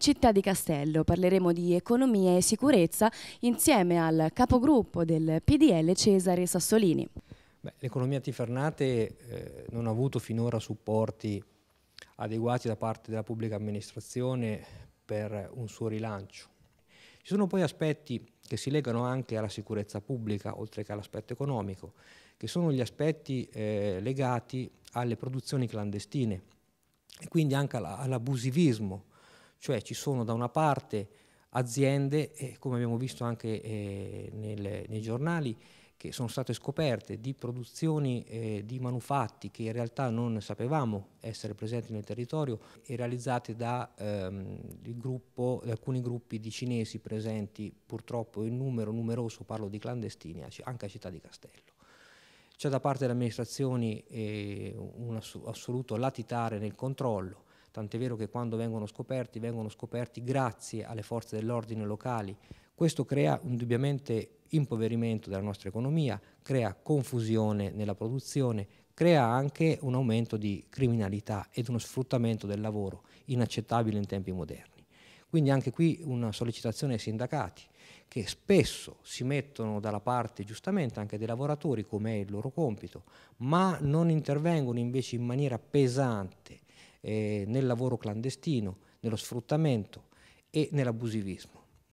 Città di Castello. Parleremo di economia e sicurezza insieme al capogruppo del PDL Cesare Sassolini. l'economia Tifernate eh, non ha avuto finora supporti adeguati da parte della pubblica amministrazione per un suo rilancio. Ci sono poi aspetti che si legano anche alla sicurezza pubblica, oltre che all'aspetto economico, che sono gli aspetti eh, legati alle produzioni clandestine e quindi anche all'abusivismo cioè ci sono da una parte aziende, eh, come abbiamo visto anche eh, nel, nei giornali, che sono state scoperte di produzioni eh, di manufatti che in realtà non sapevamo essere presenti nel territorio e realizzate da, ehm, gruppo, da alcuni gruppi di cinesi presenti purtroppo in numero numeroso, parlo di clandestini, anche a Città di Castello. C'è da parte delle amministrazioni eh, un assoluto latitare nel controllo tant'è vero che quando vengono scoperti, vengono scoperti grazie alle forze dell'ordine locali. Questo crea indubbiamente impoverimento della nostra economia, crea confusione nella produzione, crea anche un aumento di criminalità ed uno sfruttamento del lavoro inaccettabile in tempi moderni. Quindi anche qui una sollecitazione ai sindacati che spesso si mettono dalla parte giustamente anche dei lavoratori come è il loro compito, ma non intervengono invece in maniera pesante eh, nel lavoro clandestino, nello sfruttamento e nell'abusivismo.